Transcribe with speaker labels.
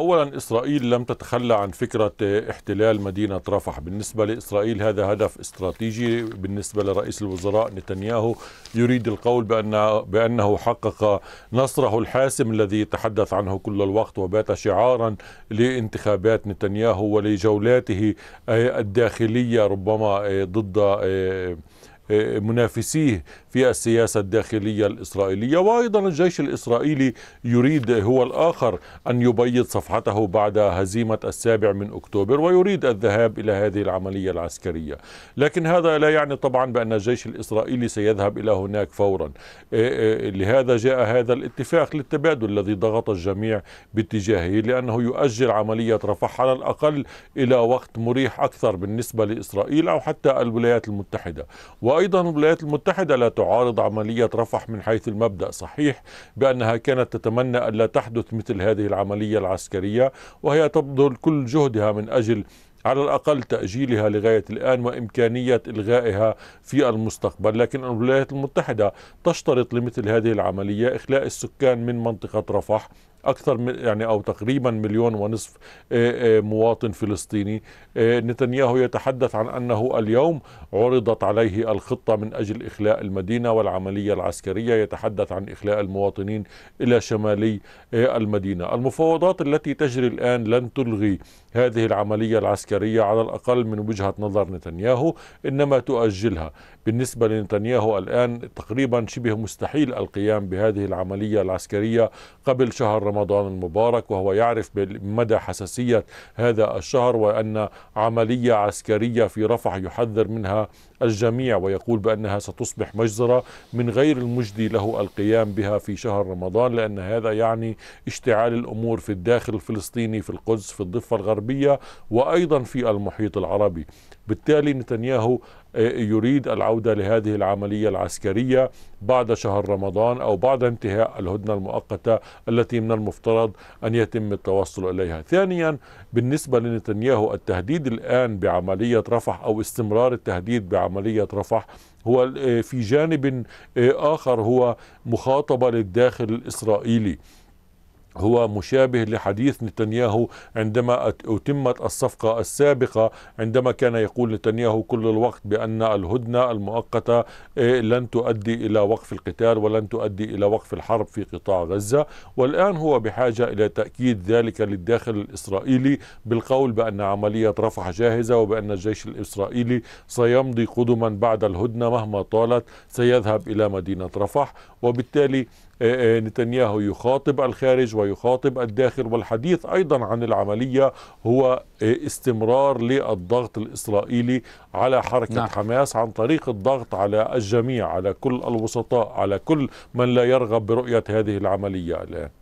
Speaker 1: اولا اسرائيل لم تتخلى عن فكره احتلال مدينه رفح، بالنسبه لاسرائيل هذا هدف استراتيجي بالنسبه لرئيس الوزراء نتنياهو يريد القول بان بانه حقق نصره الحاسم الذي تحدث عنه كل الوقت وبات شعارا لانتخابات نتنياهو ولجولاته الداخليه ربما ضد منافسيه في السياسة الداخلية الإسرائيلية وأيضا الجيش الإسرائيلي يريد هو الآخر أن يبيض صفحته بعد هزيمة السابع من أكتوبر ويريد الذهاب إلى هذه العملية العسكرية لكن هذا لا يعني طبعا بأن الجيش الإسرائيلي سيذهب إلى هناك فورا إيه، إيه، لهذا جاء هذا الاتفاق للتبادل الذي ضغط الجميع باتجاهه لأنه يؤجل عملية رفح على الأقل إلى وقت مريح أكثر بالنسبة لإسرائيل أو حتى الولايات المتحدة و وأيضا الولايات المتحدة لا تعارض عملية رفح من حيث المبدأ صحيح بأنها كانت تتمنى ألا تحدث مثل هذه العملية العسكرية وهي تبذل كل جهدها من أجل على الأقل تأجيلها لغاية الآن وإمكانية إلغائها في المستقبل لكن الولايات المتحدة تشترط لمثل هذه العملية إخلاء السكان من منطقة رفح اكثر من يعني او تقريبا مليون ونصف مواطن فلسطيني نتنياهو يتحدث عن انه اليوم عرضت عليه الخطه من اجل اخلاء المدينه والعمليه العسكريه يتحدث عن اخلاء المواطنين الى شمالي المدينه المفاوضات التي تجري الان لن تلغي هذه العمليه العسكريه على الاقل من وجهه نظر نتنياهو انما تؤجلها بالنسبه لنتنياهو الان تقريبا شبه مستحيل القيام بهذه العمليه العسكريه قبل شهر رمضان رمضان المبارك وهو يعرف بمدى حساسية هذا الشهر وأن عملية عسكرية في رفح يحذر منها الجميع ويقول بأنها ستصبح مجزرة من غير المجدي له القيام بها في شهر رمضان لأن هذا يعني اشتعال الأمور في الداخل الفلسطيني في القدس في الضفة الغربية وأيضا في المحيط العربي بالتالي نتنياهو يريد العودة لهذه العملية العسكرية بعد شهر رمضان أو بعد انتهاء الهدنة المؤقتة التي من المفترض أن يتم التوصل إليها ثانيا بالنسبة لنتنياهو التهديد الآن بعملية رفح أو استمرار التهديد بعملية رفح هو آه، في جانب آه، آخر هو مخاطبة للداخل الإسرائيلي هو مشابه لحديث نتنياهو عندما أتمت الصفقة السابقة عندما كان يقول نتنياهو كل الوقت بأن الهدنة المؤقتة إيه، لن تؤدي إلى وقف القتال ولن تؤدي إلى وقف الحرب في قطاع غزة والآن هو بحاجة إلى تأكيد ذلك للداخل الإسرائيلي بالقول بأن عملية رفح جاهزة وبأن الجيش الإسرائيلي سيمضي قدما بعد الهدنة مهما طالت سيذهب إلى مدينة رفح وبالتالي إيه، إيه، نتنياهو يخاطب الخارج ويخاطب الداخل والحديث أيضا عن العملية هو إيه، استمرار للضغط الإسرائيلي على حركة نعم. حماس عن طريق الضغط على الجميع على كل الوسطاء على كل من لا يرغب برؤية هذه العملية الآن